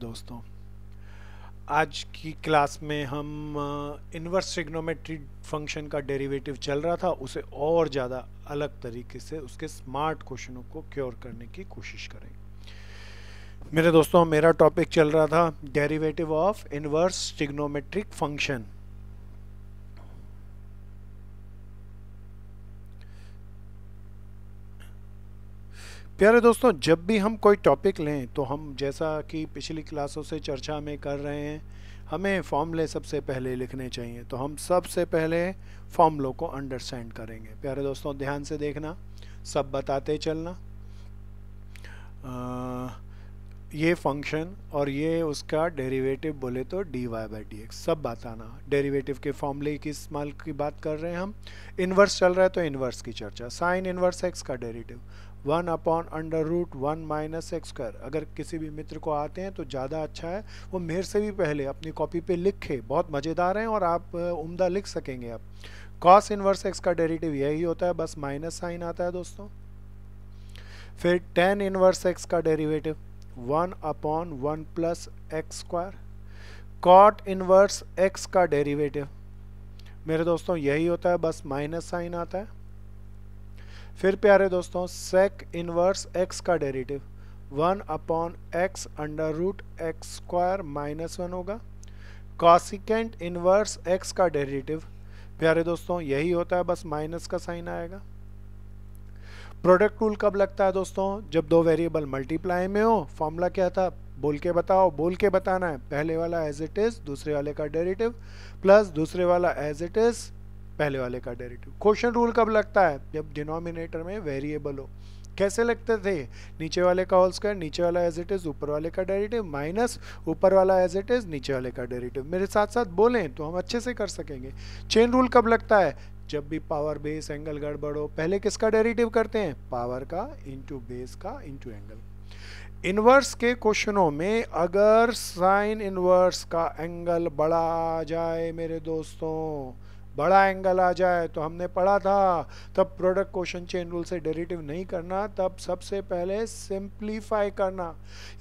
दोस्तों आज की क्लास में हम इन्वर्स ट्रिग्नोमेट्री फंक्शन का डेरिवेटिव चल रहा था उसे और ज़्यादा अलग तरीके से उसके स्मार्ट क्वेश्चनों को क्योर करने की कोशिश करें मेरे दोस्तों मेरा टॉपिक चल रहा था derivative of inverse trigonometric function प्यारे दोस्तों जब भी हम कोई टॉपिक लें तो हम जैसा कि पिछली क्लासों से चर्चा में कर रहे हैं हमें फॉर्मूले सबसे पहले लिखने चाहिए तो हम सबसे पहले फॉर्मूलों को अंडरस्टैंड करेंगे प्यारे दोस्तों ध्यान से देखना सब बताते चलना आ, ये फंक्शन और ये उसका डेरिवेटिव बोले तो d y by d x सब बताना डेरिवेटिव के फॉर्मूले की इस्तेमाल की बात कर रहे हैं हम इन्वर्स चल रहा है तो इन्वर्स की चर्चा साइन इन्वर्स एक्स का derivative one upon under root one minus x square अगर किसी भी मित्र को आते हैं तो ज़्यादा अच्छा है वो मेरे से भी पहले अपनी कॉपी पे लिखे बहुत मज़ेदार हैं और आप उम्दा लिख सकेंगे आप कॉस इनवर्स एक्स का डेरिटिव यही होता है बस माइनस साइन आता है दोस्तों फिर टेन इनवर्स एक्स का derivative one upon one plus x square cot inverse x का डेरीवेटिव मेरे दोस्तों यही होता है बस माइनस साइन आता है फिर प्यारे दोस्तों सेक इनवर्स एक्स का derivative one upon x under root x square minus one होगा कॉसिकेंट इनवर्स एक्स का डेरिटिव प्यारे दोस्तों यही होता है बस माइनस का साइन आएगा प्रोडक्ट रूल कब लगता है दोस्तों जब दो वेरिएबल मल्टीप्लाई में हो फॉर्मूला क्या था बोल के बताओ बोल के बताना है पहले वाला एज इट इज़ दूसरे वाले का डेरिटिव प्लस दूसरे वाला एज इट इज़ पहले वाले का डेरिवेटिव क्वेश्चन रूल कब लगता है जब डिनोमिनेटर में वेरिएबल हो कैसे लगते थे नीचे वाले का होल स्क्वायर नीचे वाला एज इट इज ऊपर वाले का डेरिवेटिव माइनस ऊपर वाला एज इट इज नीचे वाले का डेरिवेटिव मेरे साथ साथ बोलें तो हम अच्छे से कर सकेंगे चेन रूल कब लगता है जब भी पावर बेस एंगल गड़बड़ हो पहले किसका डेरिवेटिव करते हैं पावर का इंटू बेस का इंटू एंगल इन्वर्स के क्वेश्चनों में अगर साइन इन्वर्स का एंगल बढ़ा जाए मेरे दोस्तों बड़ा एंगल आ जाए तो हमने पढ़ा था तब प्रोडक्ट क्वेश्चन चेन रूल से डेरिटिव नहीं करना तब सबसे पहले सिंप्लीफाई करना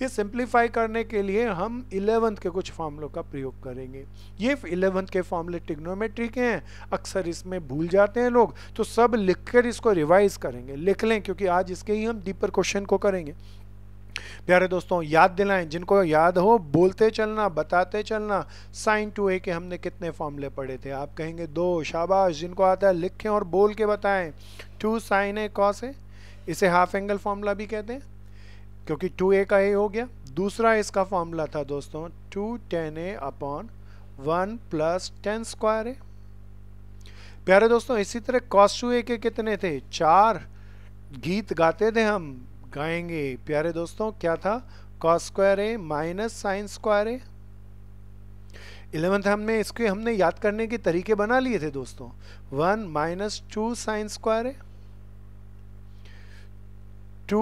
ये सिंप्लीफाई करने के लिए हम इलेवंथ के कुछ फॉर्मुलों का प्रयोग करेंगे ये इलेवंथ के फॉर्मूले टिग्नोमेट्री के हैं अक्सर इसमें भूल जाते हैं लोग तो सब लिख कर इसको रिवाइज करेंगे लिख लें क्योंकि आज इसके ही हम डीपर क्वेश्चन को करेंगे प्यारे दोस्तों याद दिलाएं जिनको याद हो बोलते चलना बताते चलना साइन टू ए के हमने कितने फॉर्मूले पढ़े थे आप कहेंगे दो शाबाश जिनको आता है लिखें और बोल के बताएं two sine a cos a इसे हाफ एंगल फॉर्मूला भी कहते हैं क्योंकि टू ए का ए हो गया दूसरा इसका फॉर्मूला था दोस्तों two tan a upon one plus tan square a प्यारे दोस्तों इसी तरह कॉस टू ए के कितने थे चार गीत गाते थे हम गाएंगे प्यारे दोस्तों क्या था cos square a minus sine square a eleventh हमने इसके हमने याद करने के तरीके बना लिए थे दोस्तों one minus two sine square a two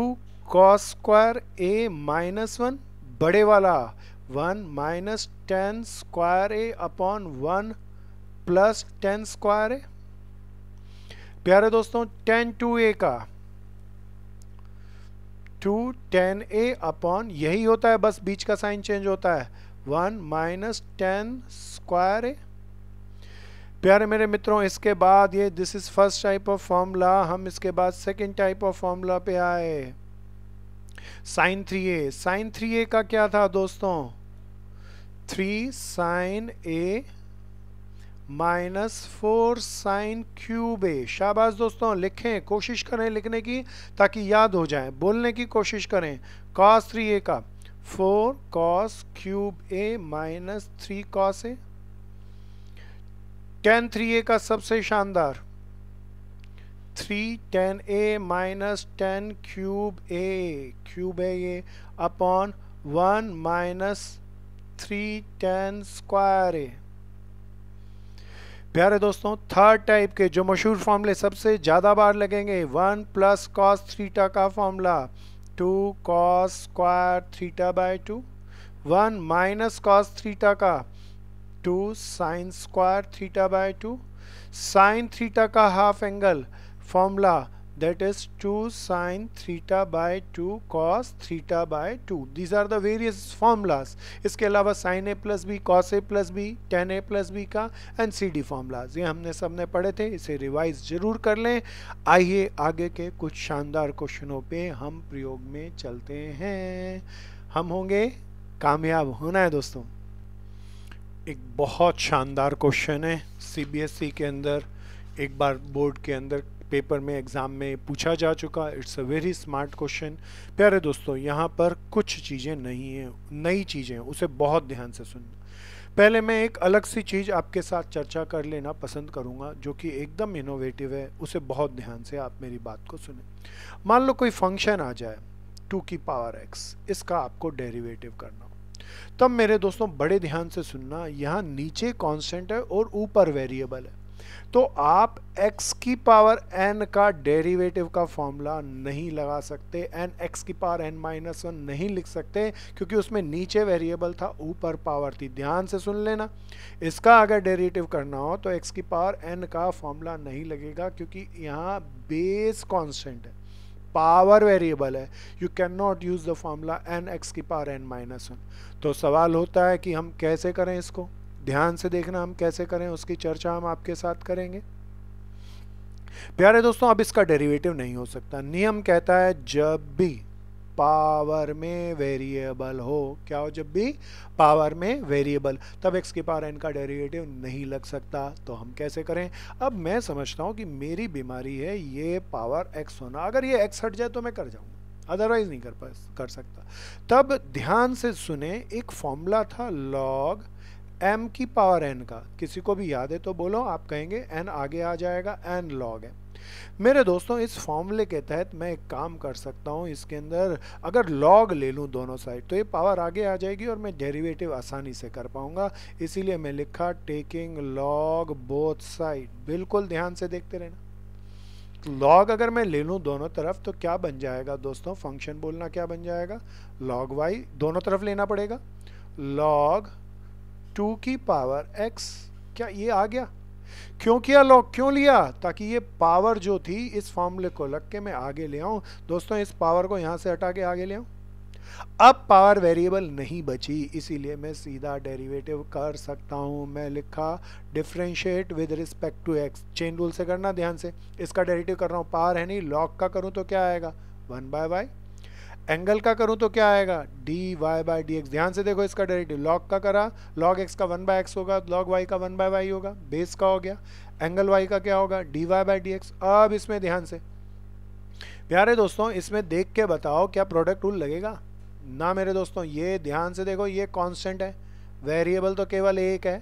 cos square a minus one बड़े वाला one minus tan square a upon one plus tan square a प्यारे दोस्तों टेन टू ए का टू टेन ए अपॉन यही होता है बस बीच का साइन चेंज होता है one minus tan square a प्यारे मेरे मित्रों इसके बाद ये this is first type of formula हम इसके बाद सेकेंड टाइप ऑफ फॉर्मूला पे आए sine three a sine three a का क्या था दोस्तों three sine a minus four sine cube a शाबाश दोस्तों लिखें कोशिश करें लिखने की ताकि याद हो जाए बोलने की कोशिश करें कॉस थ्री ए का four cos cube a minus three cos a tan three a का सबसे शानदार three tan a minus tan cube a cube है ये upon one minus three tan square a प्यारे दोस्तों थर्ड टाइप के जो मशहूर फार्मूले सबसे ज़्यादा बार लगेंगे वन प्लस कॉस थीटा का formula two cos square theta by two one minus cos theta का two sine square theta by two sine theta का half angle formula that is 2 sine theta by 2 cos theta by 2 these are the various formulas इसके अलावा sin a plus b cos a plus b tan a plus b का and C D formulas ये हमने सबने पढ़े थे इसे revise जरूर कर लें आइए आगे के कुछ शानदार क्वेश्चनों पे हम प्रयोग में चलते हैं हम होंगे कामयाब होना है दोस्तों एक बहुत शानदार क्वेश्चन है सीबीएसई e के अंदर एक बार बोर्ड के अंदर पेपर में एग्ज़ाम में पूछा जा चुका it's a very smart question प्यारे दोस्तों यहाँ पर कुछ चीज़ें नहीं हैं नई चीज़ें हैं उसे बहुत ध्यान से सुनना पहले मैं एक अलग सी चीज़ आपके साथ चर्चा कर लेना पसंद करूँगा जो कि एकदम इनोवेटिव है उसे बहुत ध्यान से आप मेरी बात को सुने मान लो कोई फंक्शन आ जाए टू की पावर एक्स इसका आपको डेरिवेटिव करना तब मेरे दोस्तों बड़े ध्यान से सुनना यहाँ नीचे कांस्टेंट है और ऊपर वेरिएबल है तो आप x की पावर n का डेरिवेटिव का फॉर्मूला नहीं लगा सकते एन x की पावर n माइनस वन नहीं लिख सकते क्योंकि उसमें नीचे वेरिएबल था ऊपर पावर थी ध्यान से सुन लेना इसका अगर डेरिवेटिव करना हो तो x की पावर n का फॉर्मूला नहीं लगेगा क्योंकि यहाँ बेस कांस्टेंट है पावर वेरिएबल है you can not use the formula n x की पावर एन माइनस वन तो सवाल होता है कि हम कैसे करें इसको ध्यान से देखना हम कैसे करें उसकी चर्चा हम आपके साथ करेंगे प्यारे दोस्तों अब इसका डेरिवेटिव नहीं हो सकता नियम कहता है जब भी पावर में वेरिएबल हो क्या हो जब भी पावर में वेरिएबल तब एक्स की पावर एन का डेरिवेटिव नहीं लग सकता तो हम कैसे करें अब मैं समझता हूँ कि मेरी बीमारी है ये पावर एक्स होना अगर ये एक्स हट जाए तो मैं कर जाऊँगा अदरवाइज नहीं कर पा कर सकता तब ध्यान से सुने एक फॉर्मूला था लॉग एम की पावर एन का किसी को भी याद है तो बोलो आप कहेंगे एन आगे आ जाएगा एन लॉग है मेरे दोस्तों इस फॉर्मूले के तहत मैं एक काम कर सकता हूँ इसके अंदर अगर लॉग ले लूं दोनों साइड तो ये पावर आगे आ जाएगी और मैं डेरिवेटिव आसानी से कर पाऊंगा इसीलिए मैं लिखा टेकिंग लॉग बोथ साइड बिल्कुल ध्यान से देखते रहना लॉग अगर मैं ले लूं दोनों तरफ तो क्या बन जाएगा दोस्तों फंक्शन बोलना क्या बन जाएगा लॉग वाई दोनों तरफ लेना पड़ेगा लॉग टू की पावर एक्स क्या ये आ गया क्यों किया लॉग क्यों लिया ताकि ये पावर जो थी इस फॉर्मूले को लग के मैं आगे ले आऊं दोस्तों इस पावर को यहां से हटा के आगे ले आऊं अब पावर वेरिएबल नहीं बची इसीलिए मैं सीधा डेरिवेटिव कर सकता हूं मैं लिखा differentiate with respect to x chain rule से करना ध्यान से इसका डेरिवेटिव कर रहा हूं पावर है नहीं लॉग का करूं तो क्या आएगा वन बाय वाई एंगल का करूँ तो क्या आएगा d y by d x ध्यान से देखो इसका डायरेक्टिव लॉग का करा लॉग एक्स का वन बाय एक्स होगा लॉग वाई का वन बाय वाई होगा बेस का हो गया एंगल वाई का क्या होगा d y by d x अब इसमें ध्यान से प्यारे दोस्तों इसमें देख के बताओ क्या प्रोडक्ट रूल लगेगा ना मेरे दोस्तों ये ध्यान से देखो ये कॉन्स्टेंट है वेरिएबल तो केवल एक है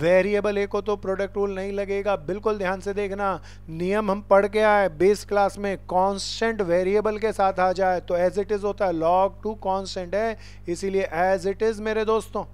वेरिएबल एक को तो प्रोडक्ट रूल नहीं लगेगा बिल्कुल ध्यान से देखना नियम हम पढ़ के आए बेस क्लास में कांस्टेंट वेरिएबल के साथ आ जाए तो एज इट इज़ होता है लॉग टू कांस्टेंट है इसीलिए एज इट इज़ मेरे दोस्तों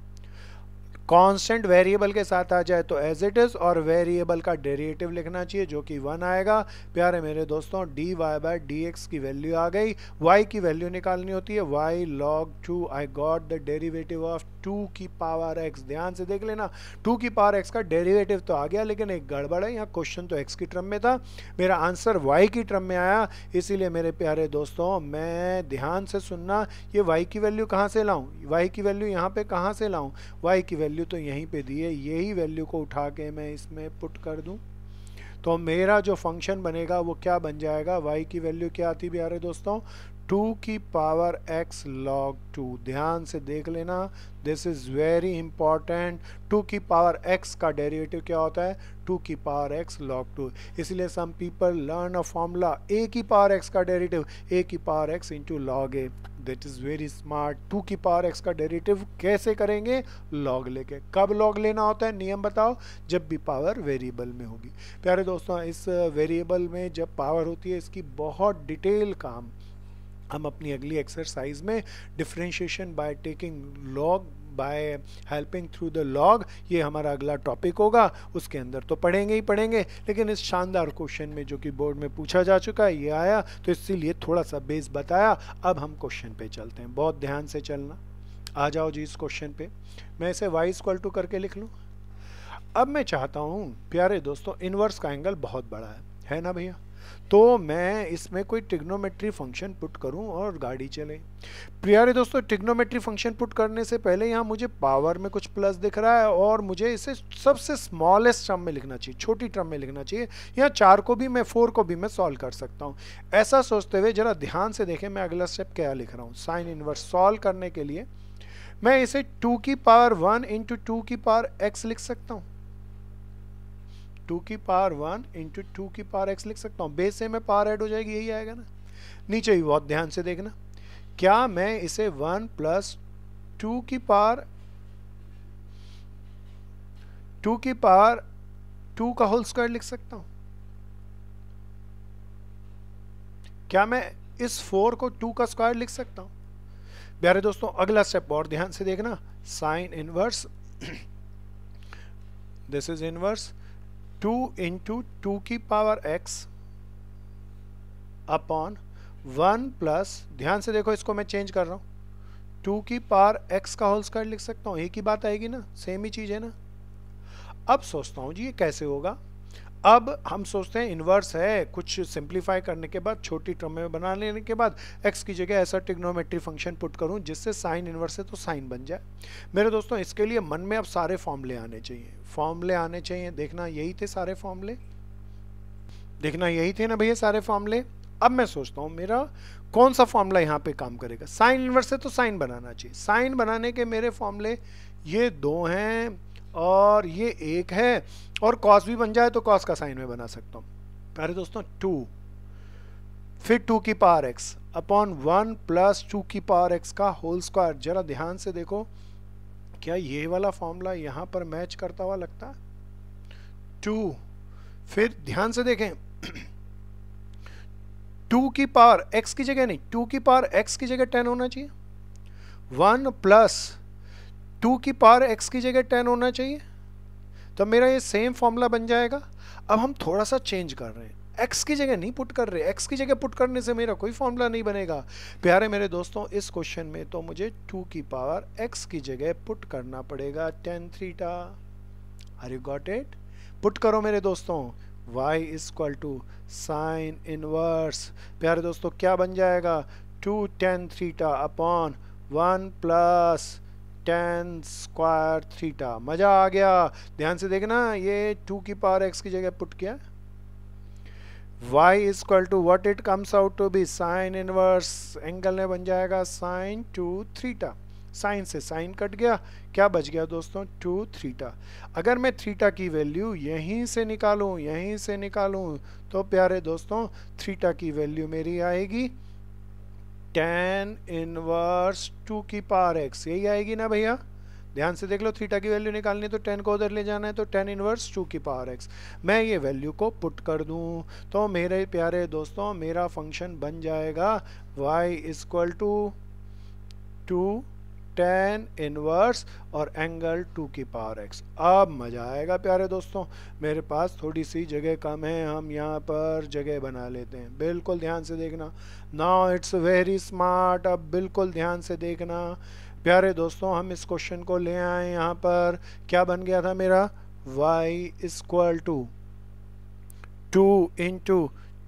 कांस्टेंट वेरिएबल के साथ आ जाए तो एज इट इज़ और वेरिएबल का डेरिएटिव लिखना चाहिए जो कि वन आएगा प्यारे मेरे दोस्तों d y by d x की वैल्यू आ गई वाई की वैल्यू निकालनी होती है y log two I got the derivative of two की पावर एक्स ध्यान से देख लेना टू की पावर एक्स का डेरिवेटिव तो आ गया लेकिन एक गड़बड़ है यहाँ क्वेश्चन तो एक्स की ट्रम में था मेरा आंसर वाई की ट्रम में आया इसीलिए मेरे प्यारे दोस्तों मैं ध्यान से सुनना ये वाई की वैल्यू कहाँ से लाऊँ वाई की वैल्यू यहाँ पर कहाँ से लाऊँ वाई की वैल्यू वैल्यू तो यहीं पे दी है यही वैल्यू को उठा के मैं इसमें पुट कर दूं तो मेरा जो फंक्शन बनेगा वो क्या बन जाएगा वाई की वैल्यू क्या आती प्यारे दोस्तों टू की पावर एक्स लॉग टू ध्यान से देख लेना this is very important two की पावर एक्स का डेरिवेटिव क्या होता है टू की पावर एक्स लॉग टू इसलिए some people learn a formula a की पावर एक्स का डेरिवेटिव ए की power x into log a that is very smart two की पावर एक्स का डेरिवेटिव कैसे करेंगे लॉग लेके कब लॉग लेना होता है नियम बताओ जब भी पावर वेरिएबल में होगी प्यारे दोस्तों इस वेरिएबल में जब पावर होती है इसकी बहुत डिटेल काम हम अपनी अगली एक्सरसाइज में differentiation by taking log by helping through the log ये हमारा अगला टॉपिक होगा उसके अंदर तो पढ़ेंगे ही पढ़ेंगे लेकिन इस शानदार क्वेश्चन में जो कि बोर्ड में पूछा जा चुका है ये आया तो इसीलिए थोड़ा सा बेस बताया अब हम क्वेश्चन पे चलते हैं बहुत ध्यान से चलना आ जाओ जी इस क्वेश्चन पे मैं इसे वाई इक्वल टू करके लिख लूँ अब मैं चाहता हूँ प्यारे दोस्तों इनवर्स का एंगल बहुत बड़ा है है ना भैया तो मैं इसमें कोई टिग्नोमेट्री फंक्शन पुट करूं और गाड़ी चले प्यारे दोस्तों टिग्नोमेट्री फंक्शन पुट करने से पहले यहाँ मुझे पावर में कुछ प्लस दिख रहा है और मुझे इसे सबसे स्मॉलेस्ट टर्म में लिखना चाहिए छोटी टर्म में लिखना चाहिए यहाँ चार को भी मैं फोर को भी मैं सॉल्व कर सकता हूँ ऐसा सोचते हुए ज़रा ध्यान से देखें मैं अगला स्टेप क्या लिख रहा हूँ साइन इनवर्स सॉल्व करने के लिए मैं इसे टू की पावर वन इंटू टू की पावर एक्स लिख सकता हूँ टू की पावर वन इंटू टू की पावर एक्स लिख सकता हूँ बेस से मैं पावर ऐड हो जाएगी यही आएगा ना नीचे भी बहुत ध्यान से देखना क्या मैं इसे वन प्लस टू की पावर टू की पावर टू का होल स्क्वायर लिख सकता हूँ क्या मैं इस फोर को टू का स्क्वायर लिख सकता हूँ प्यारे दोस्तों अगला स्टेप और ध्यान से देखना sine inverse this is inverse two into two की power x upon one plus ध्यान से देखो इसको मैं चेंज कर रहा हूँ टू की पावर एक्स का होल स्क्वायर लिख सकता हूँ एक ही बात आएगी ना सेम ही चीज़ है ना अब सोचता हूँ जी ये कैसे होगा अब हम सोचते हैं इन्वर्स है कुछ सिंप्लीफाई करने के बाद छोटी टर्म में बना लेने के बाद एक्स की जगह ऐसा टिग्नोमेट्री फंक्शन पुट करूं जिससे साइन इन्वर्स है तो साइन बन जाए मेरे दोस्तों इसके लिए मन में अब सारे फॉर्मले आने चाहिए फॉर्मले आने चाहिए देखना यही थे सारे फॉर्मले देखना यही थे ना भैया सारे फॉर्मले अब मैं सोचता हूँ मेरा कौन सा फॉर्मूला यहाँ पे काम करेगा साइन इन्वर्स है तो साइन बनाना चाहिए साइन बनाने के मेरे फॉर्मूले ये दो हैं और ये एक है और कॉस भी बन जाए तो कॉस का साइन में बना सकता हूँ प्यारे दोस्तों टू फिर टू की power x upon one plus two की पावर एक्स का होल स्क्वायर जरा ध्यान से देखो क्या ये वाला फॉर्मूला यहाँ पर मैच करता हुआ लगता टू फिर ध्यान से देखें टू की पावर एक्स की जगह नहीं टू की पावर एक्स की जगह टेन होना चाहिए वन प्लस टू की पावर एक्स की जगह टेन होना चाहिए तो मेरा ये सेम फॉर्मूला बन जाएगा अब हम थोड़ा सा चेंज कर रहे हैं एक्स की जगह नहीं पुट कर रहे एक्स की जगह पुट करने से मेरा कोई फॉर्मूला नहीं बनेगा प्यारे मेरे दोस्तों इस क्वेश्चन में तो मुझे टू की पावर एक्स की जगह पुट करना पड़ेगा टेन थ्रीटा are you got it put करो मेरे दोस्तों y is equal to sine inverse प्यारे दोस्तों क्या बन जाएगा टू टेन थ्रीटा upon one plus tan square theta मज़ा आ गया ध्यान से देखना ये टू की पावर एक्स की जगह पुट किया y is equal to what it comes out to be sine inverse angle में बन जाएगा साइन टू थीटा साइन से साइन कट गया क्या बच गया दोस्तों टू थीटा अगर मैं थीटा की वैल्यू यहीं से निकालूं यहीं से निकालूं तो प्यारे दोस्तों थीटा की वैल्यू मेरी आएगी टेन इनवर्स टू की पावर एक्स यही आएगी ना भैया ध्यान से देख लो थीटा की वैल्यू निकालनी है तो टेन को उधर ले जाना है तो टेन इनवर्स टू की पावर एक्स मैं ये वैल्यू को पुट कर दूँ तो मेरे प्यारे दोस्तों मेरा फंक्शन बन जाएगा y is equal to two tan inverse और एंगल टू की पावर एक्स अब मज़ा आएगा प्यारे दोस्तों मेरे पास थोड़ी सी जगह कम है हम यहाँ पर जगह बना लेते हैं बिल्कुल ध्यान से देखना नाउ इट्स वेरी स्मार्ट अब बिल्कुल ध्यान से देखना प्यारे दोस्तों हम इस क्वेश्चन को ले आए यहाँ पर क्या बन गया था मेरा y equal to two into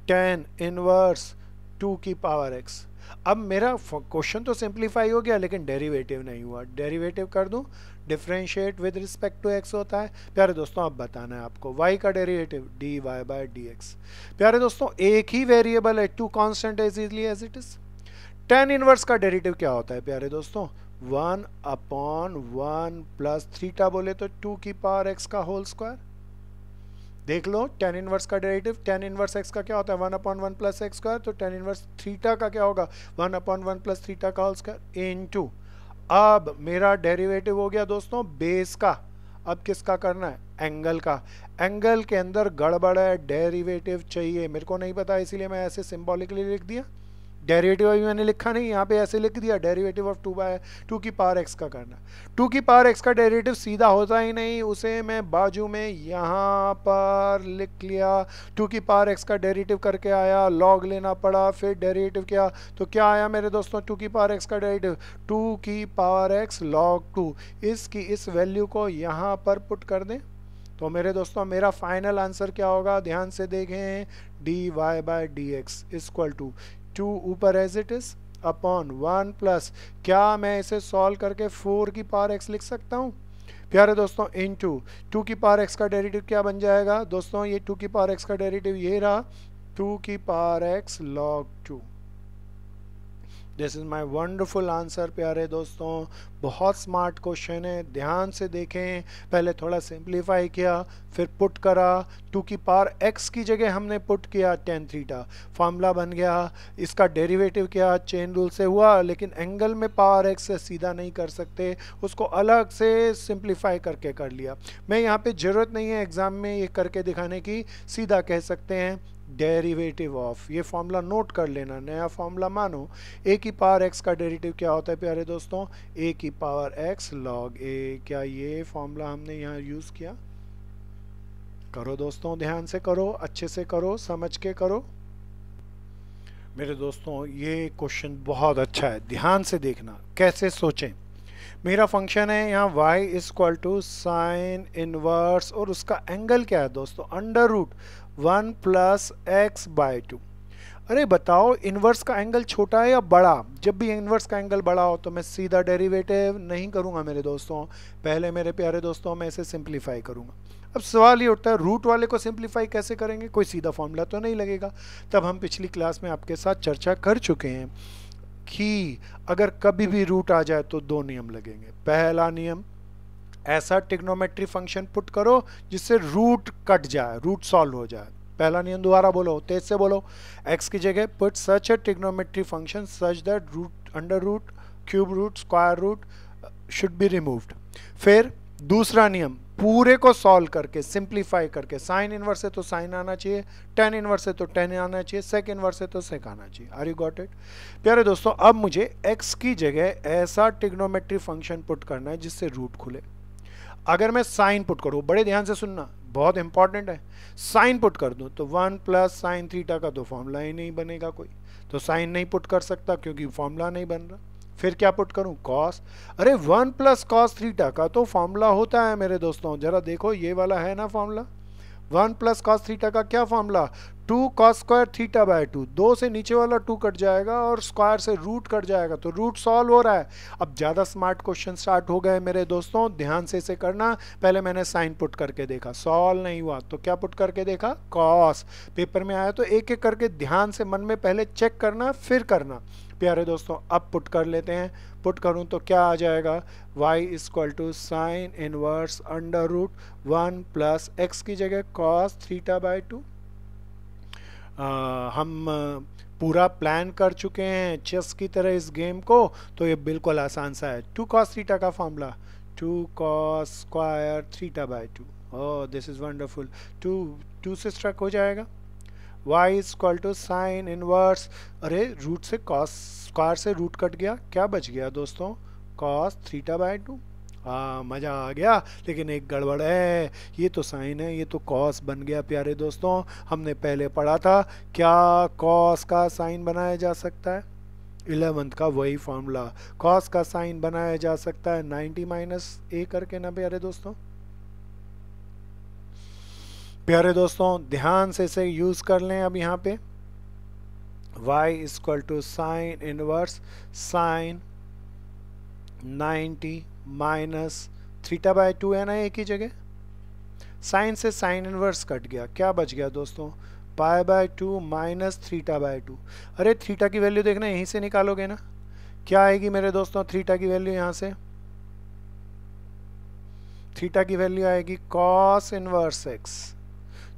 tan inverse two की पावर एक्स अब मेरा क्वेश्चन तो सिंप्लीफाई हो गया लेकिन डेरिवेटिव नहीं हुआ डेरिवेटिव कर दूं differentiate with respect to x होता है प्यारे दोस्तों अब बताना है आपको वाई का derivative d y by d x प्यारे दोस्तों एक ही वेरिएबल है two constant as easily as it is tan inverse का डेरिवेटिव क्या होता है प्यारे दोस्तों वन अपॉन वन प्लस थ्रीटा बोले तो टू की पावर एक्स का होल स्क्वायर देख लो टेन इनवर्स का डेरेटिव टेन इनवर्स एक्स का क्या होता है one upon one plus x square तो टेन इनवर्स थीटा का क्या होगा one upon one plus theta का होल स्क्वायर इन टू अब मेरा डेरिवेटिव हो गया दोस्तों बेस का अब किसका करना है एंगल का एंगल के अंदर गड़बड़ है डेरिवेटिव चाहिए मेरे को नहीं पता इसीलिए मैं ऐसे सिंबॉलिकली लिख दिया डेरिवेटिव अभी मैंने लिखा नहीं यहाँ पे ऐसे लिख दिया derivative of two by two की पावर एक्स का करना टू की पावर एक्स का डेरिवेटिव सीधा होता ही नहीं उसे मैं बाजू में यहाँ पर लिख लिया टू की पावर एक्स का डेरिवेटिव करके आया लॉग लेना पड़ा फिर डेरिवेटिव किया तो क्या आया मेरे दोस्तों टू की पावर एक्स का डेरिवेटिव टू की पावर एक्स लॉग टू इसकी इस वैल्यू को यहाँ पर पुट कर दें तो मेरे दोस्तों मेरा फाइनल आंसर क्या होगा ध्यान से देखें dy y by d x equal to two ऊपर as it is upon one plus क्या मैं इसे सॉल्व करके फोर की पावर एक्स लिख सकता हूँ प्यारे दोस्तों इन टू टू की पावर एक्स का डेरिवेटिव क्या बन जाएगा दोस्तों ये टू की पावर एक्स का डेरिवेटिव ये रहा टू की power x log two this is my wonderful answer प्यारे दोस्तों बहुत स्मार्ट क्वेश्चन है ध्यान से देखें पहले थोड़ा सिंप्लीफाई किया फिर पुट करा टू की पार एक्स की जगह हमने पुट किया टेन थीटा फार्मूला बन गया इसका डेरिवेटिव क्या चेन रूल से हुआ लेकिन एंगल में पावर एक्स से सीधा नहीं कर सकते उसको अलग से सिंप्लीफाई करके कर लिया मैं यहाँ पर ज़रूरत नहीं है एग्ज़ाम में ये करके दिखाने की सीधा कह सकते हैं डेरिवेटिव ऑफ ये फॉर्मूला नोट कर लेना नया फॉर्मूला मानो ए की पावर एक्स का डेरिवेटिव क्या होता है प्यारे दोस्तों ए की पावर एक्स लॉग ए क्या ये फॉर्मूला हमने यहाँ यूज़ किया करो दोस्तों ध्यान से करो अच्छे से करो समझ के करो मेरे दोस्तों ये क्वेश्चन बहुत अच्छा है ध्यान से देखना कैसे सोचें मेरा फंक्शन है यहाँ y is equal to sine inverse और उसका एंगल क्या है दोस्तों under root one plus x by two अरे बताओ इन्वर्स का एंगल छोटा है या बड़ा जब भी इन्वर्स का एंगल बड़ा हो तो मैं सीधा डेरिवेटिव नहीं करूँगा मेरे दोस्तों पहले मेरे प्यारे दोस्तों मैं इसे सिंप्लीफाई करूँगा अब सवाल ये उठता है रूट वाले को सिंप्लीफाई कैसे करेंगे कोई सीधा फॉर्मूला तो नहीं लगेगा तब हम पिछली क्लास में आपके साथ चर्चा कर चुके हैं कि अगर कभी भी रूट आ जाए तो दो नियम लगेंगे पहला नियम ऐसा टिग्नोमेट्री फंक्शन पुट करो जिससे रूट कट जाए रूट सॉल्व हो जाए पहला नियम दोबारा बोलो तेज से बोलो एक्स की जगह put such a trigonometry function such that root under root cube root square root should be removed फिर दूसरा नियम पूरे को सॉल्व करके सिंप्लीफाई करके साइन इनवर्स से तो साइन आना चाहिए टेन इनवर्स से तो टेन आना चाहिए सेक इनवर्स से तो सेक आना चाहिए आर यू गॉट इट प्यारे दोस्तों अब मुझे एक्स की जगह ऐसा टिग्नोमेट्री फंक्शन पुट करना है जिससे रूट खुले अगर मैं साइन पुट करूँ बड़े ध्यान से सुनना बहुत इंपॉर्टेंट है साइन पुट कर दूँ तो वन प्लस साइन थीटा का तो फॉर्मूला ही नहीं बनेगा कोई तो साइन नहीं पुट कर सकता क्योंकि फॉर्मूला नहीं बन रहा फिर क्या पुट करूँ कॉस अरे वन प्लस कॉस थीटा का तो फॉर्मूला होता है मेरे दोस्तों जरा देखो ये वाला है ना formula one plus cos theta का क्या formula two cos square theta by two दो से नीचे वाला टू कट जाएगा और स्क्वायर से रूट कट जाएगा तो रूट सॉल्व हो रहा है अब ज़्यादा स्मार्ट क्वेश्चन स्टार्ट हो गए मेरे दोस्तों ध्यान से इसे करना पहले मैंने साइन पुट करके देखा सॉल्व नहीं हुआ तो क्या पुट करके देखा कॉस पेपर में आया तो एक एक करके ध्यान से मन में पहले चेक करना फिर करना प्यारे दोस्तों अब पुट कर लेते हैं पुट करूँ तो क्या आ जाएगा y is equal to sine inverse under root one plus x की जगह कॉस थीटा बाई टू आ, हम पूरा प्लान कर चुके हैं चेस की तरह इस गेम को तो ये बिल्कुल आसान सा है टू कॉस थीटा का formula two cos square theta by two oh this is wonderful two two से स्ट्रक हो जाएगा y is equal to sine inverse अरे रूट से कॉस स्क्वायर से रूट कट गया क्या बच गया दोस्तों कॉस थीटा बाय टू हाँ मज़ा आ गया लेकिन एक गड़बड़ है ये तो साइन है ये तो कॉस बन गया प्यारे दोस्तों हमने पहले पढ़ा था क्या कॉस का साइन बनाया जा सकता है इलेवंथ का वही फॉर्मूला कॉस का साइन बनाया जा सकता है नाइन्टी माइनस ए करके ना प्यारे दोस्तों प्यारे दोस्तों ध्यान से इसे यूज़ कर लें अब यहाँ पे y is equal to sine inverse sine ninety minus theta by two है ना एक ही जगह साइन से साइन इनवर्स कट गया क्या बच गया दोस्तों pi by two minus theta by two अरे थीटा की वैल्यू देखना यहीं से निकालोगे ना क्या आएगी मेरे दोस्तों थीटा की वैल्यू यहाँ से थीटा की वैल्यू आएगी कॉस इनवर्स एक्स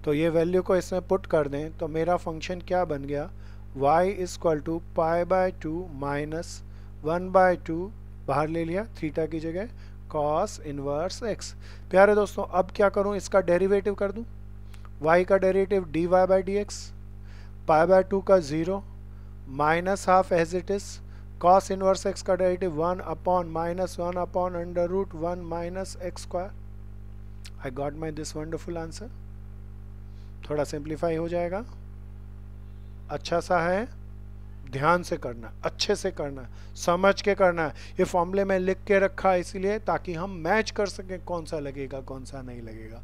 तो ये वैल्यू को इसमें पुट कर दें तो मेरा फंक्शन क्या बन गया y is equal to pi by two minus one by two बाहर ले लिया थीटा की जगह कॉस इनवर्स एक्स प्यारे दोस्तों अब क्या करूँ इसका डेरिवेटिव कर दूँ वाई का derivative d y by d x pi by two का zero minus half as it is cos inverse x का derivative one upon minus one upon under root one minus x square I got my this wonderful answer थोड़ा simplify हो जाएगा अच्छा सा है ध्यान से करना अच्छे से करना समझ के करना ये फॉर्मूले में लिख के रखा है इसीलिए ताकि हम मैच कर सकें कौन सा लगेगा कौन सा नहीं लगेगा आ,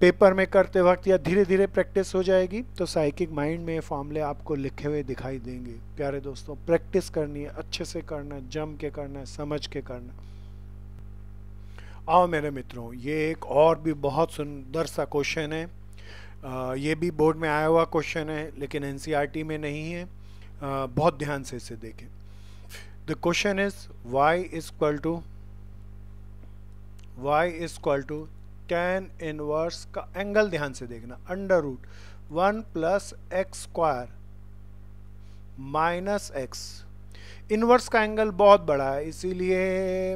पेपर में करते वक्त या धीरे धीरे प्रैक्टिस हो जाएगी तो साइकिक माइंड में ये फॉर्मूले आपको लिखे हुए दिखाई देंगे प्यारे दोस्तों प्रैक्टिस करनी है अच्छे से करना जम के करना है समझ के करना आओ मेरे मित्रों ये एक और भी बहुत सुंदर सा क्वेश्चन है आ, ये भी बोर्ड में आया हुआ क्वेश्चन है लेकिन एन में नहीं है बहुत ध्यान से इसे देखें the question is y is equal to y is equal to tan inverse का एंगल ध्यान से देखना under root one plus x square minus x inverse का एंगल बहुत बड़ा है इसीलिए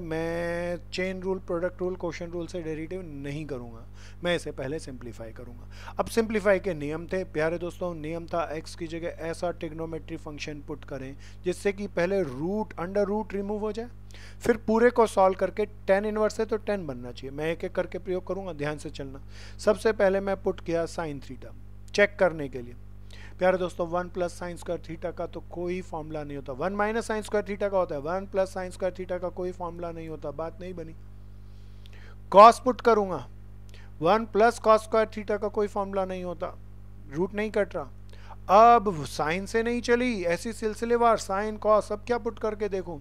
मैं chain rule product rule question rule से डेरिवेटिव नहीं करूँगा मैं इसे पहले सिंप्लीफाई करूँगा अब सिंप्लीफाई के नियम थे प्यारे दोस्तों नियम था एक्स की जगह ऐसा टेग्नोमेट्री फंक्शन पुट करें जिससे कि पहले रूट अंडर रूट रिमूव हो जाए फिर पूरे को सॉल्व करके टेन इनवर्स है तो टेन बनना चाहिए मैं एक एक करके प्रयोग करूँगा ध्यान से चलना सबसे पहले मैं पुट किया साइन थीटा चेक करने के लिए प्यारे दोस्तों one plus sine square theta का तो कोई फॉर्मूला नहीं होता one minus sine square theta का होता है one plus sine square theta का कोई फॉर्मूला नहीं होता बात नहीं बनी कॉस पुट करूंगा one plus cos square theta का कोई फॉर्मूला नहीं होता रूट नहीं कट रहा अब साइन से नहीं चली ऐसी सिलसिलेवार साइन कॉस अब क्या पुट करके देखूं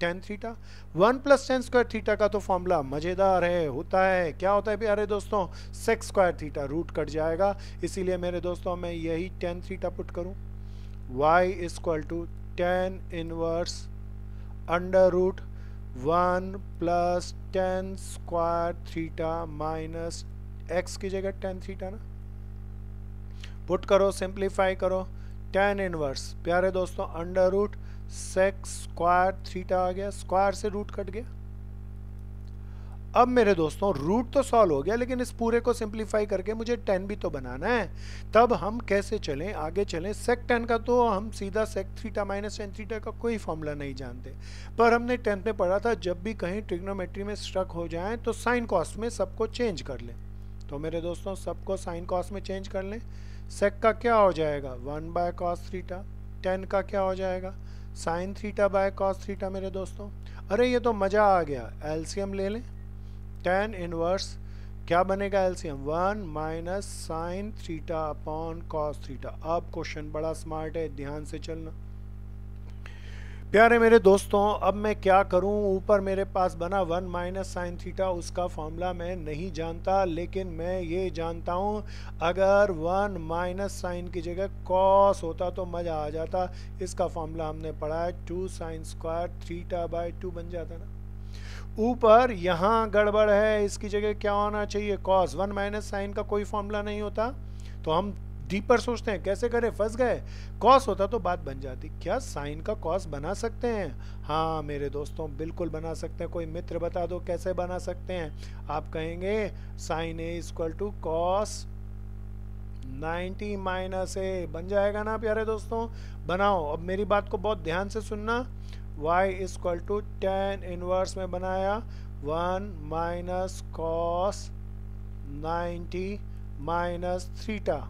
tan theta one plus tan square theta का तो फॉर्मूला मज़ेदार है होता है क्या होता है प्यारे दोस्तों sec square theta root cut जाएगा इसीलिए मेरे दोस्तों मैं यही टेन थीटा पुट करूँ y is equal to tan inverse under root one plus tan square theta minus x की जगह टेन थीटा ना पुट करो सिंप्लीफाई करो टेन इनवर्स प्यारे दोस्तों under root sec square theta आ गया स्क्वायर से रूट कट गया अब मेरे दोस्तों रूट तो सॉल्व हो गया लेकिन इस पूरे को सिंप्लीफाई करके मुझे टेन भी तो बनाना है तब हम कैसे चलें आगे चलें सेक टेन का तो हम सीधा सेक थ्रीटा माइनस टेन थ्रीटा का कोई फॉर्मूला नहीं जानते पर हमने टेंथ में पढ़ा था जब भी कहीं ट्रिग्नोमेट्री में स्ट्रक हो जाए तो साइन कॉस्ट में सबको चेंज कर लें तो मेरे दोस्तों सबको साइन कॉस्ट में चेंज कर लें सेक का क्या हो जाएगा वन बाय कॉस थ्रीटा टेन का क्या हो जाएगा sine theta by cos theta मेरे दोस्तों अरे ये तो मज़ा आ गया एलसीएम ले लें टेन इनवर्स क्या बनेगा LCM one minus sine theta upon cos theta अब क्वेश्चन बड़ा स्मार्ट है ध्यान से चलना प्यारे मेरे दोस्तों अब मैं क्या करूं ऊपर मेरे पास बना वन माइनस साइन थीटा उसका फॉर्मूला मैं नहीं जानता लेकिन मैं ये जानता हूं अगर वन माइनस साइन की जगह कॉस होता तो मज़ा आ जाता इसका फॉर्मूला हमने पढ़ा है two sine square theta by two बन जाता ना ऊपर यहाँ गड़बड़ है इसकी जगह क्या होना चाहिए कॉस वन माइनस साइन का कोई फॉर्मूला नहीं होता तो हम डीपर सोचते हैं कैसे करें फंस गए कॉस होता तो बात बन जाती क्या साइन का कॉस बना सकते हैं हाँ मेरे दोस्तों बिल्कुल बना सकते हैं कोई मित्र बता दो कैसे बना सकते हैं आप कहेंगे sine A equal to cos 90 minus A बन जाएगा ना प्यारे दोस्तों बनाओ अब मेरी बात को बहुत ध्यान से सुनना y equal to tan inverse में बनाया one minus cos ninety minus theta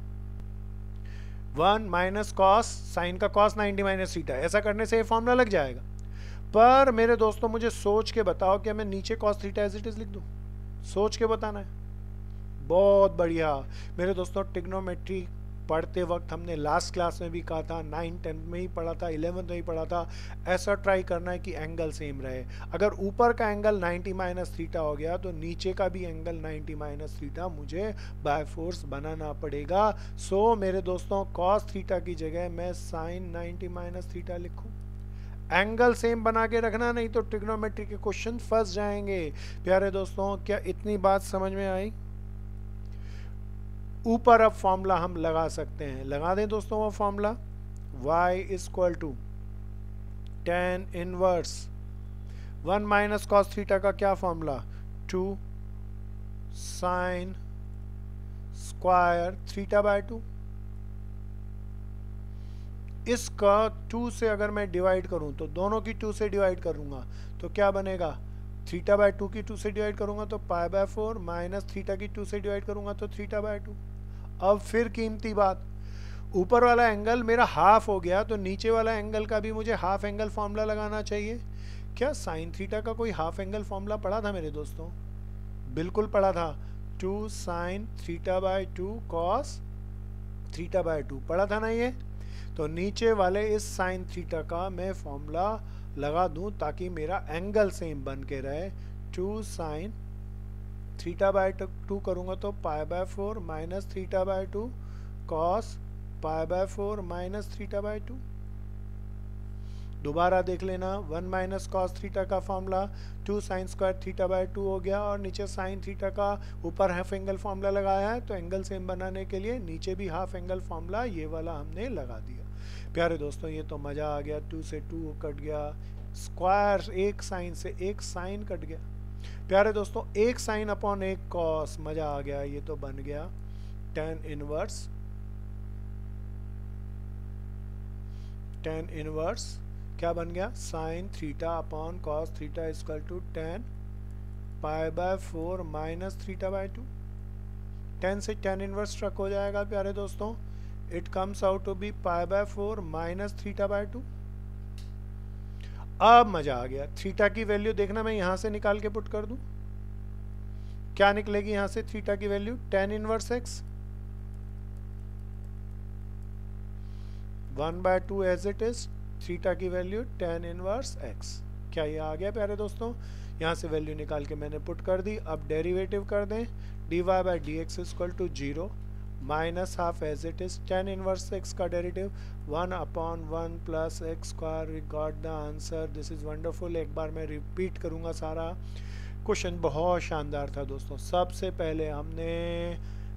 one minus cos sine का कॉस नाइन्टी माइनस थीटा ऐसा करने से ये फॉर्मूला लग जाएगा पर मेरे दोस्तों मुझे सोच के बताओ कि मैं नीचे cos theta as it is लिख दूँ सोच के बताना है बहुत बढ़िया मेरे दोस्तों टिग्नोमेट्री पढ़ते वक्त हमने लास्ट क्लास में भी कहा था नाइन टेंथ में ही पढ़ा था इलेवंथ में ही पढ़ा था ऐसा ट्राई करना है कि एंगल सेम रहे अगर ऊपर का एंगल 90 माइनस थीटा हो गया तो नीचे का भी एंगल 90 माइनस थीटा मुझे बाय फोर्स बनाना पड़ेगा सो so, मेरे दोस्तों कॉस थीटा की जगह मैं साइन 90 माइनस थीटा लिखूँ एंगल सेम बना के रखना नहीं तो ट्रिग्नोमेट्री के क्वेश्चन फंस जाएंगे प्यारे दोस्तों क्या इतनी बात समझ में आई ऊपर अब फॉर्मूला हम लगा सकते हैं लगा दें दोस्तों वो formula y is to tan inverse one minus cos theta का क्या formula two sine square theta by two इसका टू से अगर मैं डिवाइड करूं तो दोनों की टू से डिवाइड करूंगा तो क्या बनेगा थीटा बाय टू की टू से डिवाइड करूंगा तो pi by four minus theta की टू से डिवाइड करूंगा तो थीटा बाय टू अब फिर कीमती बात ऊपर वाला एंगल मेरा हाफ हो गया तो नीचे वाला एंगल का भी मुझे हाफ एंगल फॉर्मूला लगाना चाहिए क्या साइन थीटा का कोई हाफ एंगल फॉर्मूला पढ़ा था मेरे दोस्तों बिल्कुल पढ़ा था two sine theta by two cos theta by two पढ़ा था ना ये तो नीचे वाले इस साइन थीटा का मैं फॉर्मूला लगा दूं ताकि मेरा एंगल सेम बन के रहे two sine theta by two करूँगा तो pi by four minus theta by two cos pi by four minus theta by two दोबारा देख लेना वन माइनस कॉस थीटा का formula two sine square theta by two हो गया और नीचे साइन थीटा का ऊपर हाफ एंगल फॉर्मूला लगाया है तो एंगल सेम बनाने के लिए नीचे भी हाफ एंगल फॉर्मूला ये वाला हमने लगा दिया प्यारे दोस्तों ये तो मज़ा आ गया टू से टू कट गया स्क्वायर एक साइन से एक साइन कट गया प्यारे दोस्तों एक साइन अपॉन एक कॉस मज़ा आ गया ये तो बन गया टेन इनवर्स टेन इनवर्स क्या बन गया sine theta upon cos theta is equal to tan pi by four minus theta by two tan से टेन इनवर्स ट्रक हो जाएगा प्यारे दोस्तों it comes out to be pi by four minus theta by two अब मज़ा आ गया थीटा की वैल्यू देखना मैं यहां से निकाल के पुट कर दू क्या निकलेगी यहां से थीटा की value tan inverse x one by two as it is theta की वैल्यू टेन इनवर्स एक्स क्या ये आ गया प्यारे दोस्तों यहां से वैल्यू निकाल के मैंने पुट कर दी अब डेरिवेटिव कर दें d y by d x is to zero minus half as it is tan inverse x का derivative one upon one plus x square we got the answer this is wonderful एक बार मैं repeat करूँगा सारा question बहुत शानदार था दोस्तों सबसे पहले हमने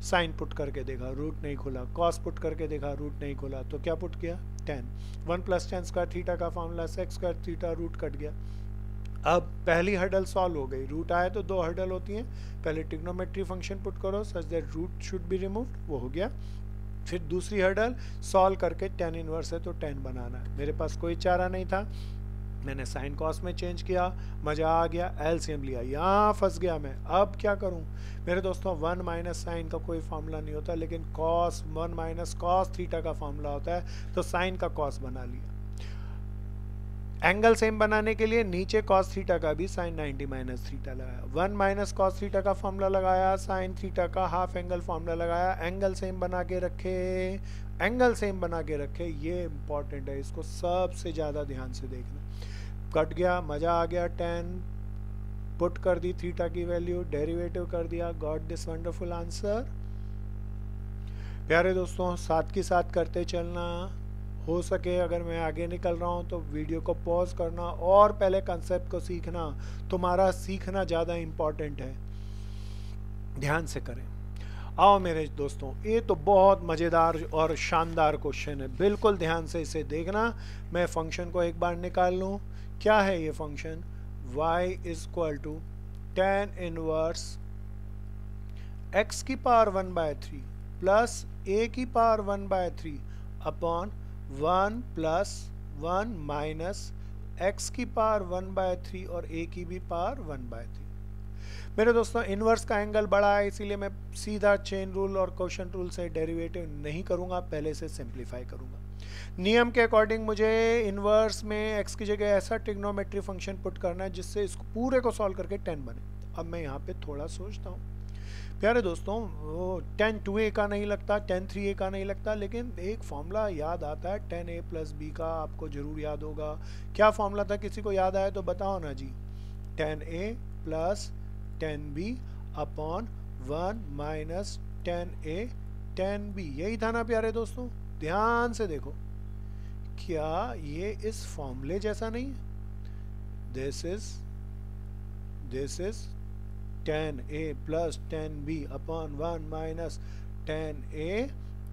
साइन पुट करके देखा रूट नहीं खुला कॉस पुट करके देखा रूट नहीं खुला तो क्या पुट किया tan one plus tan square theta का formula sec square theta root cut गया अब पहली हर्डल सॉल्व हो गई रूट आया तो दो हर्डल होती हैं पहले टिग्नोमेट्री फंक्शन पुट करो such that root should be removed वो हो गया फिर दूसरी हर्डल सॉल्व करके टेन इनवर्स है तो टेन बनाना है मेरे पास कोई चारा नहीं था मैंने साइन कॉस में चेंज किया मज़ा आ गया एलसीएम लिया यहाँ फंस गया मैं अब क्या करूँ मेरे दोस्तों वन माइनस साइन का कोई फार्मूला नहीं होता लेकिन cos one minus cos theta का फार्मूला होता है तो साइन का कॉस बना लिया एंगल सेम बनाने के लिए नीचे कॉस थीटा का भी साइन 90 माइनस थीटा लगाया वन माइनस कॉस थीटा का फॉर्मूला लगाया साइन थीटा का हाफ एंगल फॉर्मूला लगाया एंगल सेम बना के रखे एंगल सेम बना के रखे ये इंपॉर्टेंट है इसको सबसे ज़्यादा ध्यान से देखना कट गया मज़ा आ गया टेन पुट कर दी थीटा की वैल्यू डेरिवेटिव कर दिया गॉड दिस वंडरफुल आंसर प्यारे दोस्तों साथ के साथ करते चलना हो सके अगर मैं आगे निकल रहा हूँ तो वीडियो को पॉज करना और पहले कंसेप्ट को सीखना तुम्हारा सीखना ज़्यादा इम्पॉर्टेंट है ध्यान से करें आओ मेरे दोस्तों ये तो बहुत मज़ेदार और शानदार क्वेश्चन है बिल्कुल ध्यान से इसे देखना मैं फंक्शन को एक बार निकाल लूँ क्या है ये function y is equal to tan inverse x की power one by three plus A की power one by three upon one plus one minus x की पावर वन बाय थ्री और ए की भी पावर वन बाय थ्री मेरे दोस्तों inverse का angle बड़ा है इसीलिए मैं सीधा चेन रूल और क्वेश्चन रूल से डेरिवेटिव नहीं करूँगा पहले से सिंप्लीफाई करूंगा नियम के अकॉर्डिंग मुझे इन्वर्स में एक्स की जगह ऐसा टिग्नोमेट्री फंक्शन पुट करना है जिससे इसको पूरे को सॉल्व करके टेन बने अब मैं यहाँ पे थोड़ा सोचता हूँ प्यारे दोस्तों वो टेन टू ए का नहीं लगता टेन थ्री ए का नहीं लगता लेकिन एक फॉर्मूला याद आता है टेन ए प्लस बी का आपको ज़रूर याद होगा क्या फॉर्मूला था किसी को याद आया तो बताओ ना जी tan A plus tan B upon one minus tan A tan B यही था ना प्यारे दोस्तों ध्यान से देखो क्या ये इस फॉर्मूले जैसा नहीं है this is this is tan A plus tan B upon one minus tan A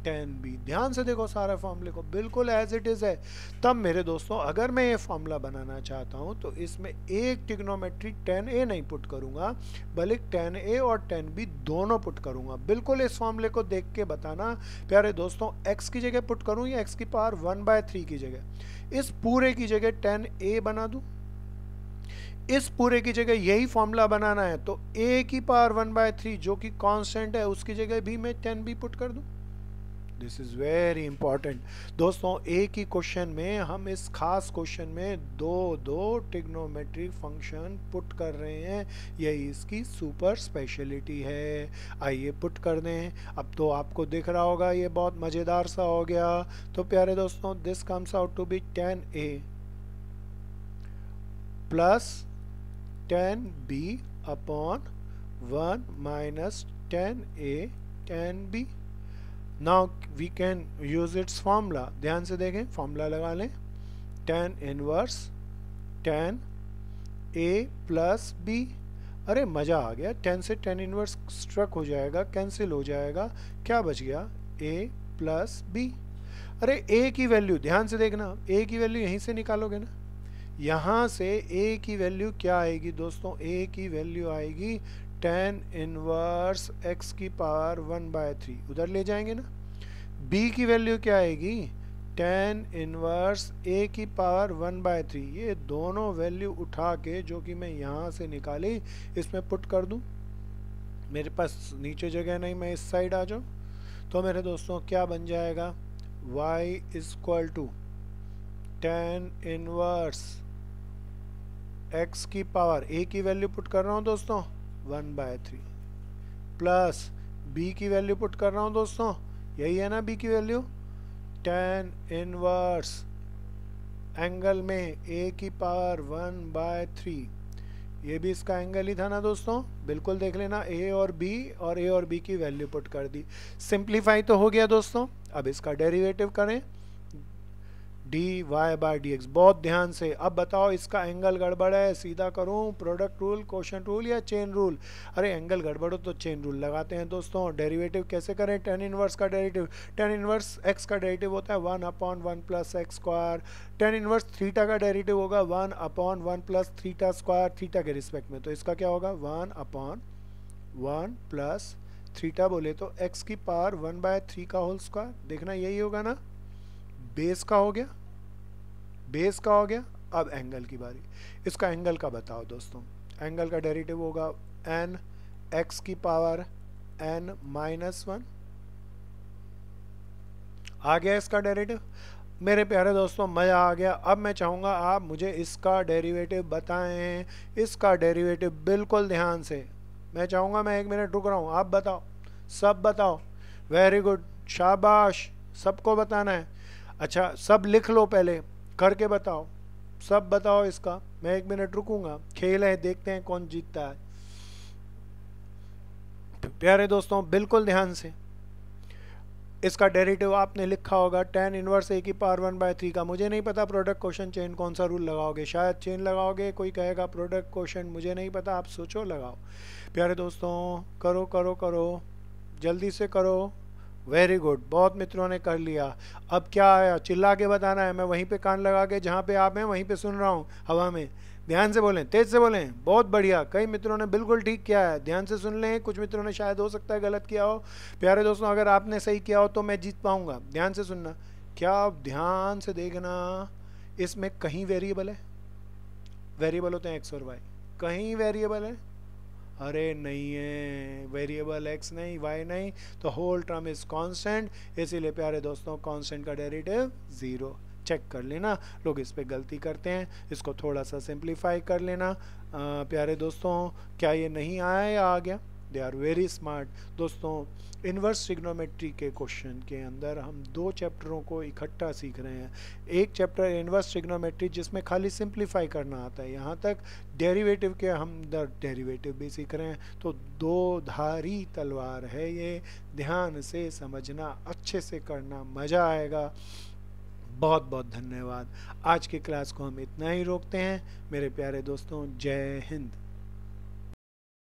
tan B ध्यान से देखो सारे फॉर्मूले को बिल्कुल एज इट इज़ है तब मेरे दोस्तों अगर मैं ये फॉर्मूला बनाना चाहता हूँ तो इसमें एक टिग्नोमेट्री टेन ए नहीं पुट करूँगा बल्कि टेन ए और टेन बी दोनों पुट करूँगा बिल्कुल इस फॉर्मूले को देख के बताना प्यारे दोस्तों एक्स की जगह पुट करूँ या एक्स की पावर वन बाय थ्री की जगह इस पूरे की जगह टेन ए बना दूँ इस पूरे की जगह यही फॉर्मूला बनाना है तो ए की पावर वन बाय थ्री जो कि कांस्टेंट है उसकी जगह भी मैं टेन बी पुट कर दूं दिस इज़ वेरी इंपॉर्टेंट दोस्तों ए की क्वेश्चन में हम इस खास क्वेश्चन में दो दो टिग्नोमेट्रिक फंक्शन पुट कर रहे हैं यही इसकी सुपर स्पेशलिटी है आइए पुट कर दें अब तो आपको दिख रहा होगा ये बहुत मज़ेदार सा हो गया तो प्यारे दोस्तों this comes out to be tan A plus tan B upon one minus tan A tan B now we can use its formula ध्यान से देखें फॉर्मूला लगा लें tan inverse tan A plus B अरे मज़ा आ गया टेन से टेन इनवर्स स्ट्रक हो जाएगा कैंसिल हो जाएगा क्या बच गया ए प्लस बी अरे ए की वैल्यू ध्यान से देखना ए की वैल्यू यहीं से निकालोगे ना यहाँ से ए की वैल्यू क्या आएगी दोस्तों ए की वैल्यू आएगी टेन इनवर्स एक्स की पावर वन बाय थ्री उधर ले जाएंगे ना बी की वैल्यू क्या आएगी टेन इनवर्स ए की पावर वन बाय थ्री ये दोनों वैल्यू उठा के जो कि मैं यहाँ से निकाली इसमें पुट कर दूँ मेरे पास नीचे जगह नहीं मैं इस साइड आ जाऊँ तो मेरे दोस्तों क्या बन जाएगा y is equal to tan inverse x की पावर ए की वैल्यू पुट कर रहा हूँ दोस्तों one by three plus B की वैल्यू पुट कर रहा हूँ दोस्तों यही है ना बी की वैल्यू टेन इनवर्स एंगल में ए की पावर वन बाय थ्री ये भी इसका एंगल ही था ना दोस्तों बिल्कुल देख लेना ए और बी और ए और बी की वैल्यू पुट कर दी सिंप्लीफाई तो हो गया दोस्तों अब इसका डेरिवेटिव करें d y by d x बहुत ध्यान से अब बताओ इसका एंगल गड़बड़ है सीधा करूँ प्रोडक्ट रूल क्वेश्चन रूल या चेन रूल अरे एंगल गड़बड़ हो तो चेन रूल लगाते हैं दोस्तों डेरिवेटिव कैसे करें टेन इनवर्स का डेरिवेटिव टेन इनवर्स एक्स का डेरिवेटिव होता है one upon one plus x square tan inverse theta का डेरिवेटिव होगा one upon one plus theta square theta के रिस्पेक्ट में तो इसका क्या होगा one upon one plus theta बोले तो एक्स की पावर वन बाय थ्री का होल स्क्वायर देखना यही होगा ना बेस का हो गया बेस का हो गया अब एंगल की बारी इसका एंगल का बताओ दोस्तों एंगल का डेरिटिव होगा एन एक्स की पावर एन माइनस वन आ गया इसका डेरिटिव मेरे प्यारे दोस्तों मज़ा आ गया अब मैं चाहूँगा आप मुझे इसका डेरिवेटिव बताएं इसका डेरिवेटिव बिल्कुल ध्यान से मैं चाहूँगा मैं एक मिनट रुक रहा हूँ आप बताओ सब बताओ वेरी गुड शाबाश सबको बताना है अच्छा सब लिख लो पहले करके बताओ सब बताओ इसका मैं एक मिनट रुकूंगा खेल है देखते हैं कौन जीतता है प्यारे दोस्तों बिल्कुल ध्यान से इसका डेरिटिव आपने लिखा होगा टेन इनवर्स ए की पावर वन बाय थ्री का मुझे नहीं पता प्रोडक्ट क्वेश्चन चेन कौन सा रूल लगाओगे शायद चेन लगाओगे कोई कहेगा प्रोडक्ट क्वेश्चन मुझे नहीं पता आप सोचो लगाओ प्यारे दोस्तों करो करो करो जल्दी से करो वेरी गुड बहुत मित्रों ने कर लिया अब क्या आया चिल्ला के बताना है मैं वहीं पे कान लगा के जहाँ पे आप हैं वहीं पे सुन रहा हूँ हवा में ध्यान से बोलें तेज से बोलें बहुत बढ़िया कई मित्रों ने बिल्कुल ठीक किया है ध्यान से सुन लें कुछ मित्रों ने शायद हो सकता है गलत किया हो प्यारे दोस्तों अगर आपने सही किया हो तो मैं जीत पाऊँगा ध्यान से सुनना क्या आप ध्यान से देखना इसमें कहीं वेरिएबल है वेरिएबल होते हैं एक्स और वाई कहीं वेरिएबल है अरे नहीं है वेरिएबल एक्स नहीं वाई नहीं तो होल टर्म इज कॉन्स्टेंट इसीलिए प्यारे दोस्तों कॉन्सटेंट का डेरिवेटिव ज़ीरो चेक कर लेना लोग इस पर गलती करते हैं इसको थोड़ा सा सिंप्लीफाई कर लेना आ, प्यारे दोस्तों क्या ये नहीं आया या आ गया दे आर वेरी स्मार्ट दोस्तों इन्वर्स ट्रिग्नोमेट्री के क्वेश्चन के अंदर हम दो चैप्टरों को इकट्ठा सीख रहे हैं एक चैप्टर इन्वर्स ट्रिग्नोमेट्री जिसमें खाली सिंप्लीफाई करना आता है यहाँ तक डेरिवेटिव के हम दर डेरिवेटिव भी सीख रहे हैं तो दो धारी तलवार है ये ध्यान से समझना अच्छे से करना मज़ा आएगा बहुत बहुत धन्यवाद आज की क्लास को हम इतना ही रोकते हैं मेरे प्यारे दोस्तों जय हिंद